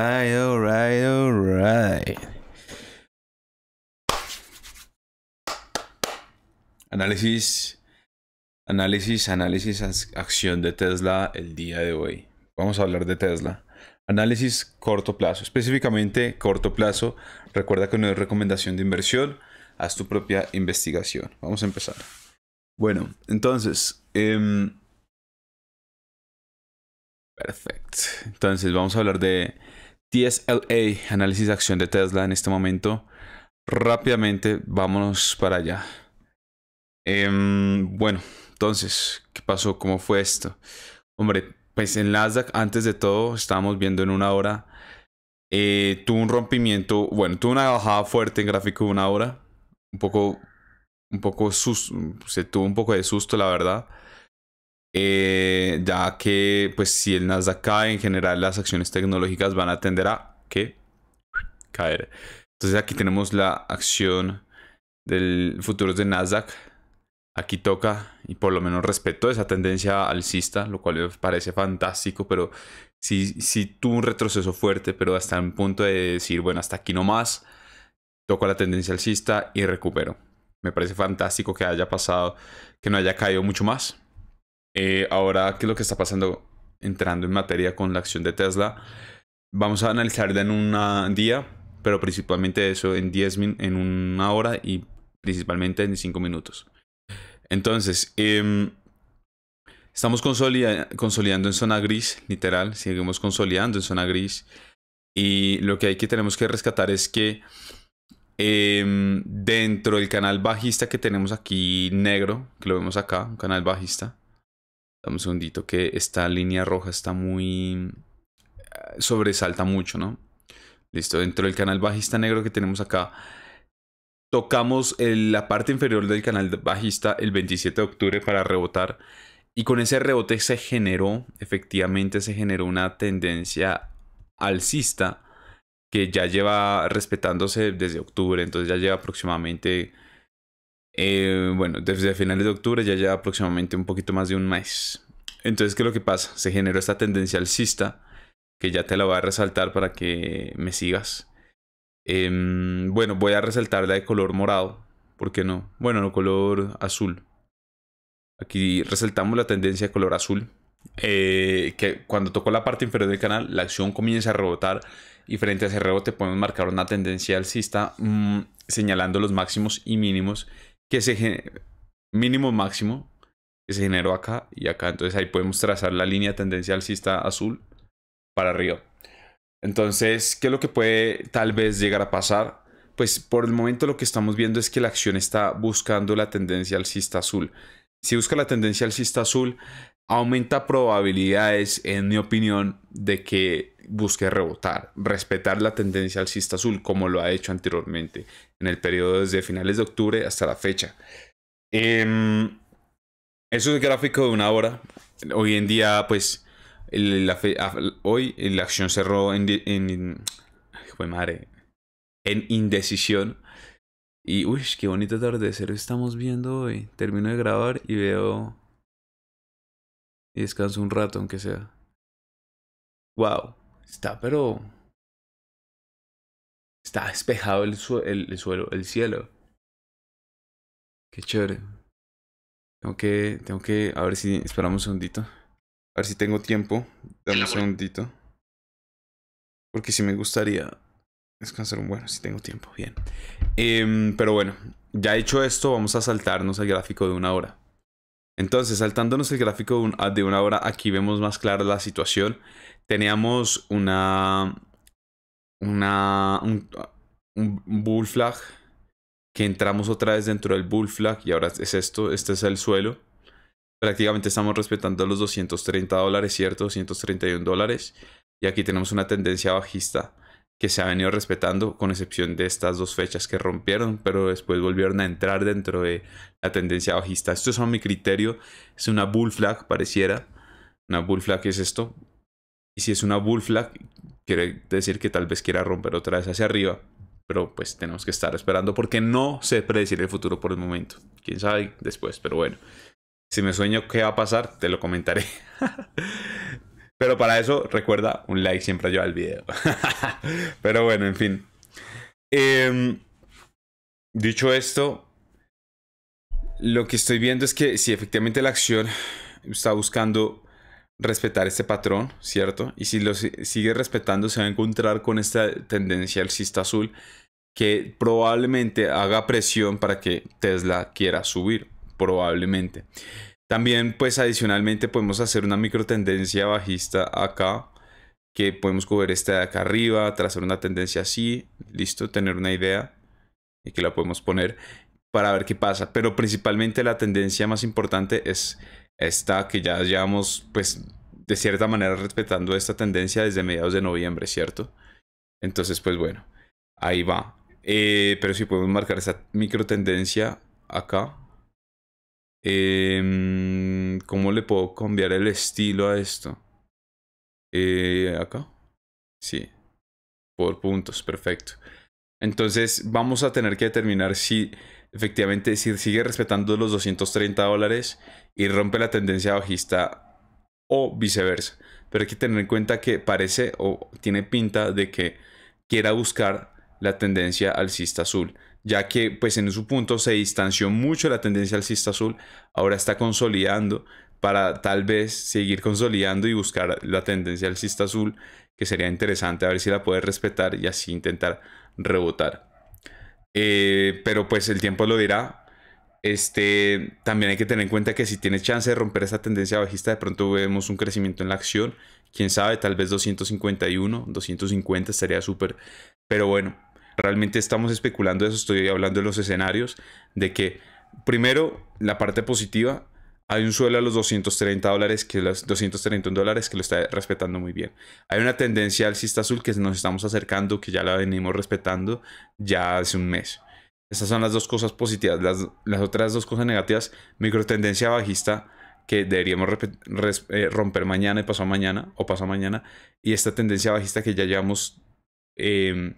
Alright, alright, alright. Análisis, análisis, análisis, acción de Tesla el día de hoy. Vamos a hablar de Tesla. Análisis corto plazo, específicamente corto plazo. Recuerda que no es recomendación de inversión, haz tu propia investigación. Vamos a empezar. Bueno, entonces, em, perfecto. Entonces vamos a hablar de TSLA, análisis de acción de Tesla en este momento. Rápidamente, vámonos para allá. Em, bueno, entonces, ¿qué pasó? ¿Cómo fue esto? Hombre, pues en Nasdaq, antes de todo, estábamos viendo en una hora, eh, tuvo un rompimiento, bueno, tuvo una bajada fuerte en gráfico de una hora, un poco, un poco, se tuvo un poco de susto, la verdad. Eh, ya que pues si el Nasdaq cae, en general las acciones tecnológicas van a tender a que caer. Entonces aquí tenemos la acción del futuro de Nasdaq. Aquí toca y por lo menos respeto esa tendencia alcista, lo cual me parece fantástico, pero si tuvo un retroceso fuerte, pero hasta un punto de decir, bueno, hasta aquí no más, toco la tendencia alcista y recupero. Me parece fantástico que haya pasado, que no haya caído mucho más eh, ahora, ¿qué es lo que está pasando? Entrando en materia con la acción de Tesla. Vamos a analizarla en un día, pero principalmente eso en, 10 en una hora y principalmente en 5 minutos. Entonces, em, estamos consolidando en zona gris, literal, seguimos consolidando en zona gris. Y lo que hay que tenemos que rescatar es que em, dentro del canal bajista que tenemos aquí negro, que lo vemos acá, un canal bajista, Dame un segundito, que esta línea roja está muy... Eh, sobresalta mucho, ¿no? Listo, dentro del canal bajista negro que tenemos acá, tocamos la parte inferior del canal bajista el 27 de octubre para rebotar. Y con ese rebote se generó, efectivamente se generó una tendencia alcista que ya lleva respetándose desde octubre, entonces ya lleva aproximadamente eh, bueno, desde finales de octubre ya lleva aproximadamente un poquito más de un mes. Entonces, ¿qué es lo que pasa? Se generó esta tendencia alcista, que ya te la voy a resaltar para que me sigas. Em, bueno, voy a resaltar la de color morado, ¿por qué no? Bueno, no, color azul. Aquí resaltamos la tendencia de color azul, eh, que cuando tocó la parte inferior del canal, la acción comienza a rebotar y frente a ese rebote podemos marcar una tendencia alcista mm, señalando los máximos y mínimos que se mínimo máximo que se generó acá y acá. Entonces ahí podemos trazar la línea tendencial cista azul para arriba. Entonces, ¿qué es lo que puede tal vez llegar a pasar? Pues por el momento lo que estamos viendo es que la acción está buscando la tendencia alcista azul. Si busca la tendencia alcista azul, aumenta probabilidades, en mi opinión, de que busque rebotar, respetar la tendencia alcista azul como lo ha hecho anteriormente en el periodo desde finales de octubre hasta la fecha. Em, eso es el gráfico de una hora. Hoy en día, pues, ah, hoy la acción cerró en, en, en indecisión. Y, uy, qué bonito atardecer estamos viendo hoy. Termino de grabar y veo... Y descanso un rato, aunque sea. Wow. Está, pero... Está despejado el, suelo, el cielo. Qué chévere. Tengo que, tengo que, a ver si, esperamos un segundito. A ver si tengo tiempo. Dame un segundito. Porque si me gustaría descansar un buen si tengo tiempo, bien. Em, pero bueno, ya hecho esto, vamos a saltarnos al gráfico de una hora. Entonces, saltándonos el gráfico de una hora, aquí vemos más clara la situación teníamos una, una un, bull flag que entramos otra vez dentro del bull flag y ahora es esto, este es el suelo. Prácticamente estamos respetando los 230 dólares, ¿cierto? 231 dólares. Y aquí tenemos una tendencia bajista que se ha venido respetando con excepción de estas dos fechas que rompieron, pero después volvieron a entrar dentro de la tendencia bajista. Esto es a mi criterio, es una bull flag pareciera. Una bull flag es esto, si es una bull flag, quiere decir que tal vez quiera romper otra vez hacia arriba. Pero pues tenemos que estar esperando porque no sé predecir el futuro por el momento. Quién sabe después, pero bueno. Si me sueño qué va a pasar, te lo comentaré. pero para eso, recuerda, un like siempre ayuda al video. pero bueno, en fin. Em, dicho esto, lo que estoy viendo es que si efectivamente la acción está buscando respetar este patrón, ¿cierto? Y si lo sigue respetando, se va a encontrar con esta tendencia alcista azul que probablemente haga presión para que Tesla quiera subir, probablemente. También, pues adicionalmente podemos hacer una micro tendencia bajista acá, que podemos cubrir esta de acá arriba, trazar una tendencia así, listo, tener una idea y que la podemos poner para ver qué pasa. Pero principalmente la tendencia más importante es esta que ya llevamos, pues, de cierta manera respetando esta tendencia desde mediados de noviembre, ¿cierto? Entonces, pues bueno, ahí va. Eh, pero si podemos marcar esa micro tendencia acá. Em, ¿Cómo le puedo cambiar el estilo a esto? Eh, acá. Sí. Por puntos, perfecto. Entonces vamos a tener que determinar si efectivamente si sigue respetando los 230 dólares y rompe la tendencia bajista o viceversa. Pero hay que tener en cuenta que parece o tiene pinta de que quiera buscar la tendencia alcista azul, ya que pues en su punto se distanció mucho la tendencia alcista azul, ahora está consolidando para tal vez seguir consolidando y buscar la tendencia alcista azul, que sería interesante a ver si la puede respetar y así intentar rebotar. Eh, pero pues el tiempo lo dirá. Este, también hay que tener en cuenta que si tienes chance de romper esa tendencia bajista, de pronto vemos un crecimiento en la acción. Quién sabe, tal vez 251, 250 estaría súper. Pero bueno, realmente estamos especulando eso. Estoy hablando de los escenarios, de que primero la parte positiva hay un suelo a los 230 dólares, que los 231 dólares que lo está respetando muy bien. Hay una tendencia alcista azul que nos estamos acercando, que ya la venimos respetando ya hace un mes. Estas son las dos cosas positivas. Las, otras dos cosas negativas, tendencia bajista que deberíamos eh, romper mañana y pasado mañana o pasado mañana. Y esta tendencia bajista que ya llevamos em,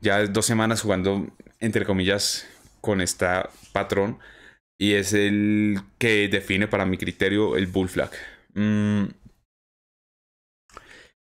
ya dos semanas jugando, entre comillas, con este patrón y es el que define para mi criterio el bull flag. Mm.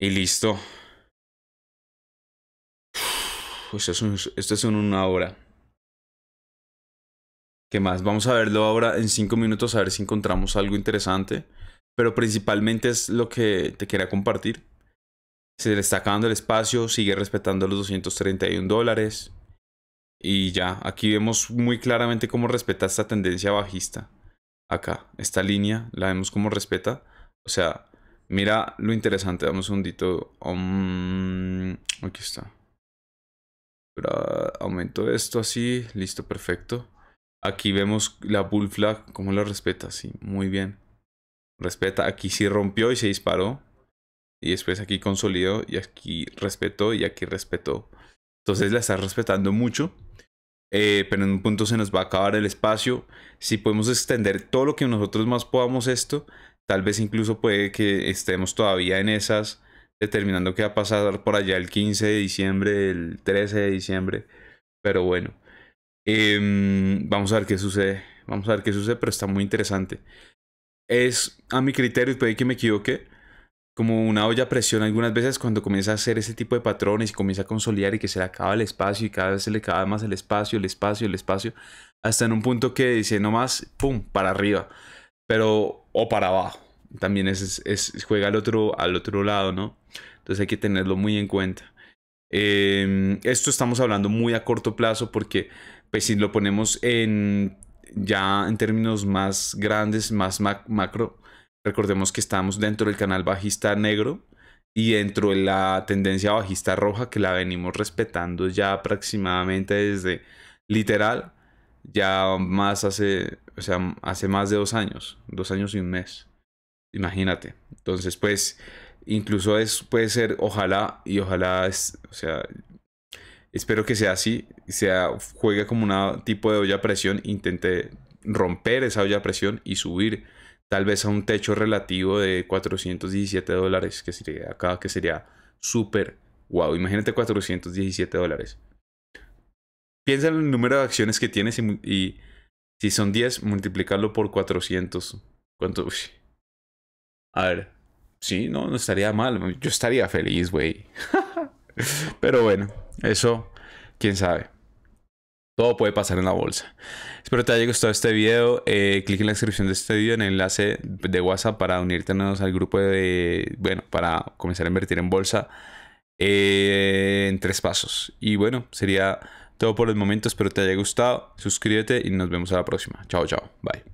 Y listo. Pues esto, es, esto es una hora. ¿Qué más? Vamos a verlo ahora en cinco minutos a ver si encontramos algo interesante. Pero principalmente es lo que te quería compartir. Se le está acabando el espacio, sigue respetando los 231 dólares. Y ya, aquí vemos muy claramente cómo respeta esta tendencia bajista. Acá, esta línea, la vemos cómo respeta. O sea, mira lo interesante. damos un dito um, aquí está. Aumento esto así. Listo, perfecto. Aquí vemos la bull flag, cómo la respeta. Sí, muy bien. Respeta. Aquí sí rompió y se disparó. Y después aquí consolidó y aquí respetó y aquí respetó. Entonces la está respetando mucho. Eh, pero en un punto se nos va a acabar el espacio. Si podemos extender todo lo que nosotros más podamos esto, tal vez incluso puede que estemos todavía en esas, determinando qué va a pasar por allá el 15 de diciembre, el 13 de diciembre. Pero bueno, em, vamos a ver qué sucede. Vamos a ver qué sucede, pero está muy interesante. Es a mi criterio, puede que me equivoque, como una olla a presión algunas veces cuando comienza a hacer ese tipo de patrones y comienza a consolidar y que se le acaba el espacio y cada vez se le acaba más el espacio, el espacio, el espacio, hasta en un punto que dice más, ¡pum!, para arriba, pero o para abajo. También es, es juega al otro, al otro lado, ¿no? Entonces hay que tenerlo muy en cuenta. Em, esto estamos hablando muy a corto plazo porque pues si lo ponemos en ya en términos más grandes, más macro, Recordemos que estamos dentro del canal bajista negro y dentro de la tendencia bajista roja que la venimos respetando ya aproximadamente desde literal ya más hace, o sea, hace más de dos años, dos años y un mes. Imagínate. Entonces, pues, incluso es, puede ser, ojalá, y ojalá, o sea, espero que sea así, sea, juegue como un tipo de olla a presión, intente romper esa olla a presión y subir tal vez a un techo relativo de 417 dólares, que sería acá, que sería súper guau. Imagínate 417 dólares. Piensa en el número de acciones que tienes y, si son 10, multiplicarlo por 400. ¿Cuánto? A ver, sí, no, no estaría mal. Yo estaría feliz, güey. Pero bueno, eso, quién sabe. Todo puede pasar en la bolsa. Espero te haya gustado este video. Eh, clic en la descripción de este video en el enlace de WhatsApp para unirte al grupo de, bueno, para comenzar a invertir en bolsa eh, en tres pasos. Y bueno, sería todo por el momento. Espero te haya gustado. Suscríbete y nos vemos a la próxima. Chao, chao. Bye.